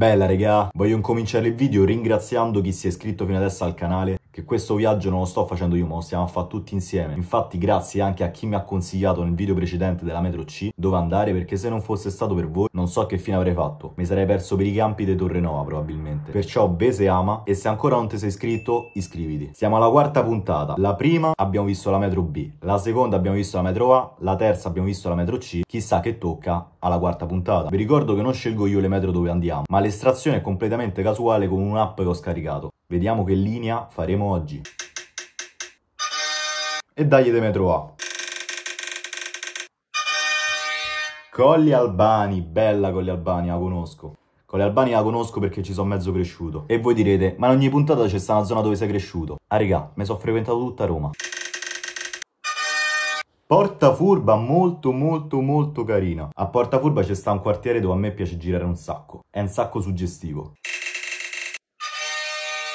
Bella regà, voglio incominciare il video ringraziando chi si è iscritto fino adesso al canale che questo viaggio non lo sto facendo io ma lo stiamo a fare tutti insieme infatti grazie anche a chi mi ha consigliato nel video precedente della metro C dove andare perché se non fosse stato per voi non so che fine avrei fatto mi sarei perso per i campi di Torre Nova, probabilmente perciò bese ama e se ancora non ti sei iscritto iscriviti siamo alla quarta puntata la prima abbiamo visto la metro B la seconda abbiamo visto la metro A la terza abbiamo visto la metro C chissà che tocca alla quarta puntata vi ricordo che non scelgo io le metro dove andiamo ma l'estrazione è completamente casuale con un'app che ho scaricato Vediamo che linea faremo oggi. E dagli Demetro A. Colli Albani, bella Colli Albani, la conosco. Colli Albani la conosco perché ci sono mezzo cresciuto. E voi direte, ma in ogni puntata c'è sta una zona dove sei cresciuto. Ah regà, mi sono frequentato tutta Roma. Porta Furba molto molto molto carina. A Porta Furba c'è sta un quartiere dove a me piace girare un sacco. È un sacco suggestivo.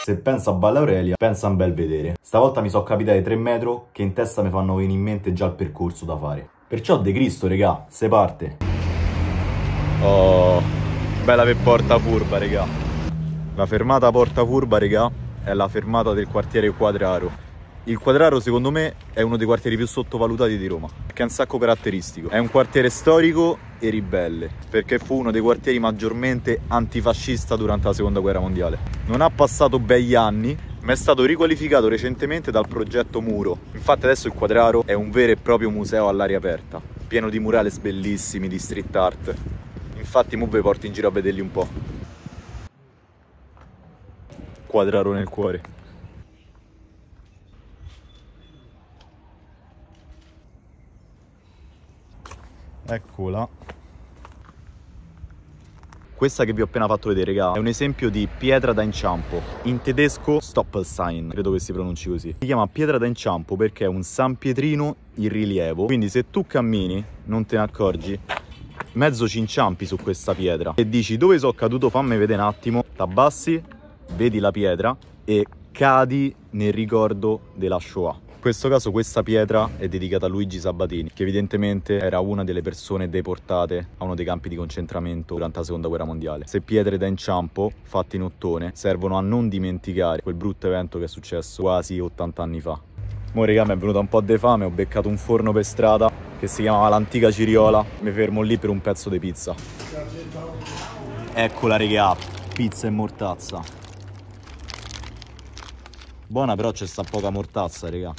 Se penso a Aurelia, pensa a un bel vedere. Stavolta mi so capitati 3 metro che in testa mi fanno venire in mente già il percorso da fare. Perciò De Cristo, regà, se parte. Oh, bella per porta curva, regà. La fermata porta curva, regà, è la fermata del quartiere Quadraro. Il Quadraro secondo me è uno dei quartieri più sottovalutati di Roma, che è un sacco caratteristico. È un quartiere storico e ribelle, perché fu uno dei quartieri maggiormente antifascista durante la Seconda Guerra Mondiale. Non ha passato begli anni, ma è stato riqualificato recentemente dal progetto Muro. Infatti adesso il Quadraro è un vero e proprio museo all'aria aperta, pieno di murales bellissimi, di street art. Infatti mo ve porto in giro a vederli un po'. Quadraro nel cuore. eccola questa che vi ho appena fatto vedere, raga, è un esempio di pietra da inciampo. In tedesco Stoppelstein, credo che si pronunci così. Si chiama pietra da inciampo perché è un San Pietrino in rilievo, quindi se tu cammini, non te ne accorgi, mezzo ci inciampi su questa pietra e dici dove sono caduto fammi vedere un attimo, t'abbassi, vedi la pietra e cadi nel ricordo della Shoah questo caso questa pietra è dedicata a Luigi Sabatini, che evidentemente era una delle persone deportate a uno dei campi di concentramento durante la seconda guerra mondiale. Se pietre da inciampo, fatte in ottone, servono a non dimenticare quel brutto evento che è successo quasi 80 anni fa. Mo raga mi è venuta un po' di fame, ho beccato un forno per strada che si chiamava l'antica Ciriola. Mi fermo lì per un pezzo di pizza. Eccola raga, pizza e mortazza. Buona però c'è sta poca mortazza raga.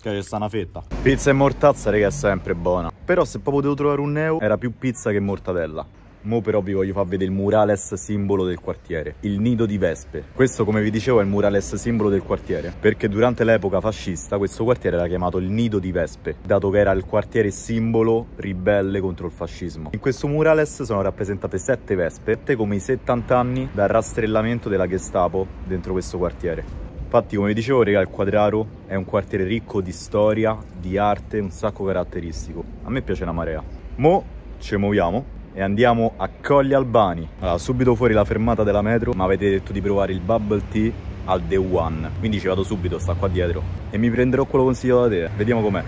Che c'è sta una fetta. Pizza e mortazza, raga, è sempre buona. Però se proprio devo trovare un neo, era più pizza che mortadella. Mo però vi voglio far vedere il murales simbolo del quartiere, il nido di vespe. Questo come vi dicevo è il murales simbolo del quartiere, perché durante l'epoca fascista questo quartiere era chiamato il nido di vespe, dato che era il quartiere simbolo ribelle contro il fascismo. In questo murales sono rappresentate sette vespe, come i 70 anni dal rastrellamento della Gestapo dentro questo quartiere. Infatti, come vi dicevo, raga, il Quadraro è un quartiere ricco di storia, di arte, un sacco caratteristico. A me piace la marea. Mo ci muoviamo e andiamo a Colli Albani. Allora, subito fuori la fermata della metro, ma avete detto di provare il bubble tea al The One. Quindi ci vado subito, sta qua dietro. E mi prenderò quello consigliato da te. Vediamo com'è.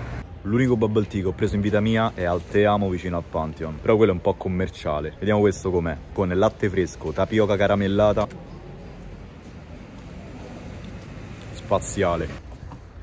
L'unico bubble tea che ho preso in vita mia è al Teamo vicino al Pantheon. Però quello è un po' commerciale. Vediamo questo com'è. Con latte fresco, tapioca caramellata spaziale.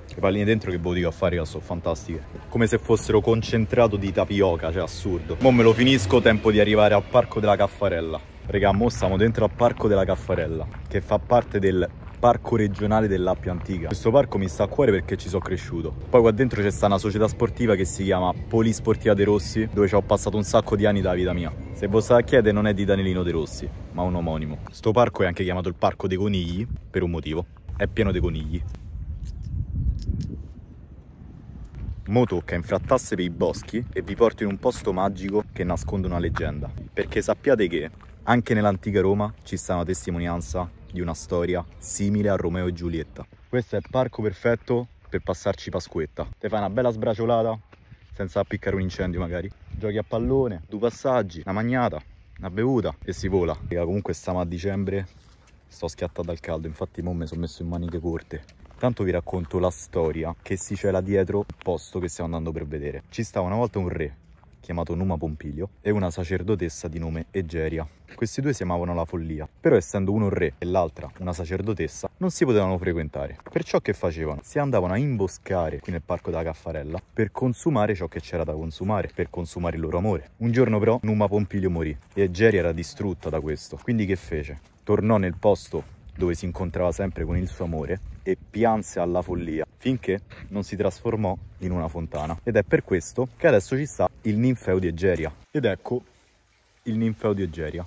Le palline dentro che voglio dire a fare sono fantastiche. Come se fossero concentrato di tapioca, cioè assurdo. Mo me lo finisco, tempo di arrivare al parco della Caffarella. Regà, mo stiamo dentro al parco della Caffarella, che fa parte del parco regionale dell'Appia Antica. Questo parco mi sta a cuore perché ci sono cresciuto. Poi qua dentro c'è sta una società sportiva che si chiama Polisportiva De Rossi, dove ci ho passato un sacco di anni della vita mia. Se voi state a chiedere non è di Danilino De Rossi, ma un omonimo. Sto parco è anche chiamato il Parco dei Conigli, per un motivo è pieno di conigli. Mo tocca infrattasse per i boschi e vi porto in un posto magico che nasconde una leggenda. Perché sappiate che anche nell'antica Roma ci sta una testimonianza di una storia simile a Romeo e Giulietta. Questo è il parco perfetto per passarci Pasquetta. Te fai una bella sbraciolata senza appiccare un incendio magari. Giochi a pallone, due passaggi, una magnata, una bevuta e si vola. Comunque stiamo a dicembre sto schiattando al caldo, infatti mo mi sono messo in maniche corte. Tanto vi racconto la storia che si cela dietro il posto che stiamo andando per vedere. Ci stava una volta un re, chiamato Numa Pompilio, e una sacerdotessa di nome Egeria. Questi due si amavano la follia, però essendo uno un re e l'altra una sacerdotessa, non si potevano frequentare. Perciò che facevano? Si andavano a imboscare qui nel parco della Caffarella per consumare ciò che c'era da consumare, per consumare il loro amore. Un giorno però Numa Pompilio morì e Egeria era distrutta da questo, quindi che fece? tornò nel posto dove si incontrava sempre con il suo amore e pianse alla follia finché non si trasformò in una fontana. Ed è per questo che adesso ci sta il ninfeo di Egeria. Ed ecco il ninfeo di Egeria.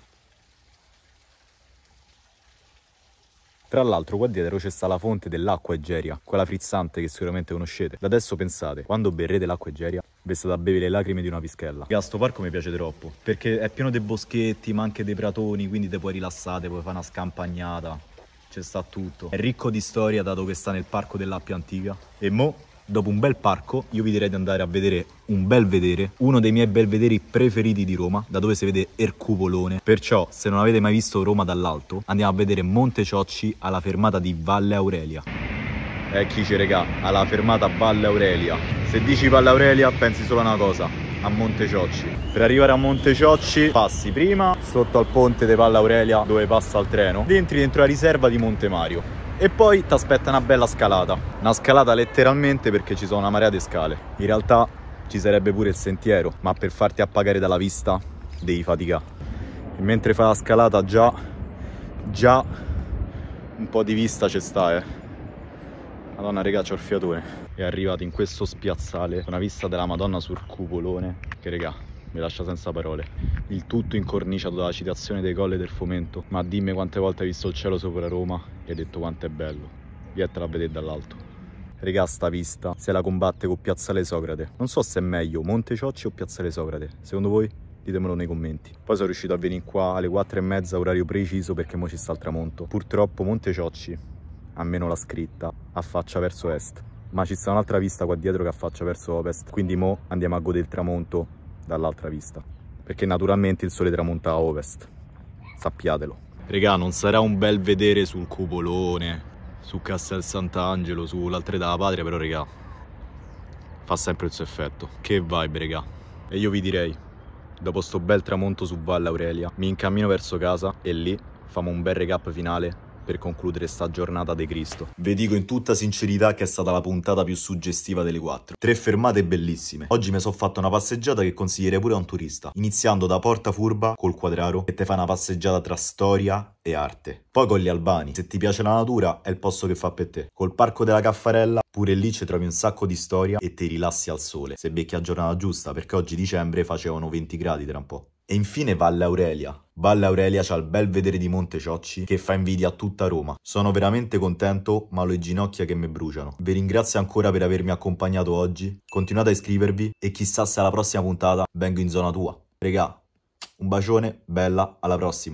Tra l'altro qua dietro c'è sta la fonte dell'acqua Egeria, quella frizzante che sicuramente conoscete. Da adesso pensate, quando berrete l'acqua Egeria Vesta da bere le lacrime di una pischella. E parco mi piace troppo, perché è pieno dei boschetti, ma anche dei pratoni, quindi te puoi rilassare, puoi fare una scampagnata. C'è sta tutto. È ricco di storia dato che sta nel parco dell'Appia Antica. E mo, dopo un bel parco, io vi direi di andare a vedere un bel vedere, uno dei miei belvederi preferiti di Roma, da dove si vede Ercupolone. Perciò, se non avete mai visto Roma dall'alto, andiamo a vedere Monte Ciocci alla fermata di Valle Aurelia eh, chi c'è regà, alla fermata Valle Aurelia. Se dici Valle Aurelia pensi solo a una cosa, a Monte Ciocci. Per arrivare a Monte Ciocci passi prima sotto al ponte di Valle Aurelia dove passa il treno, entri dentro la riserva di Monte Mario e poi ti aspetta una bella scalata. Una scalata letteralmente perché ci sono una marea di scale. In realtà ci sarebbe pure il sentiero, ma per farti appagare dalla vista devi faticare. E mentre fai la scalata già, già un po' di vista ci sta, eh. Madonna regà c'ho il fiatone È arrivato in questo spiazzale Una vista della Madonna sul cupolone Che regà mi lascia senza parole Il tutto incorniciato dalla citazione dei colli del fomento Ma dimmi quante volte hai visto il cielo sopra Roma E hai detto quanto è bello Viettela a vedere dall'alto Regà sta vista se la combatte con Piazzale Socrate Non so se è meglio Monte Ciocci o Piazzale Socrate Secondo voi? ditemelo nei commenti. Poi sono riuscito a venire qua alle 4 e mezza, orario preciso, perché mo ci sta il tramonto. Purtroppo Monte Ciocci a meno la scritta affaccia verso est. Ma ci sta un'altra vista qua dietro che affaccia verso ovest, quindi mo andiamo a godere il tramonto dall'altra vista. Perché naturalmente il sole tramonta a ovest, sappiatelo. Regà, non sarà un bel vedere sul cupolone, su Castel Sant'Angelo, sull'altre della patria, però regà, fa sempre il suo effetto. Che vibe, regà. E io vi direi, dopo sto bel tramonto su Valle Aurelia, mi incammino verso casa e lì famo un bel recap finale per concludere sta giornata di Cristo. Vi dico in tutta sincerità che è stata la puntata più suggestiva delle quattro. Tre fermate bellissime. Oggi mi sono fatto una passeggiata che consiglierei pure a un turista, iniziando da Porta Furba col Quadraro che ti fa una passeggiata tra storia e arte. Poi con gli Albani, se ti piace la natura è il posto che fa per te. Col Parco della Caffarella pure lì ci trovi un sacco di storia e ti rilassi al sole, se becchi la giornata giusta, perché oggi dicembre facevano 20 gradi tra un po'. E infine Valle Aurelia. Valle Aurelia c'ha il bel vedere di Monte Ciocci che fa invidia a tutta Roma. Sono veramente contento, ma ho le ginocchia che mi bruciano. Vi ringrazio ancora per avermi accompagnato oggi. Continuate a iscrivervi e chissà se alla prossima puntata vengo in zona tua. Regà, un bacione, bella, alla prossima.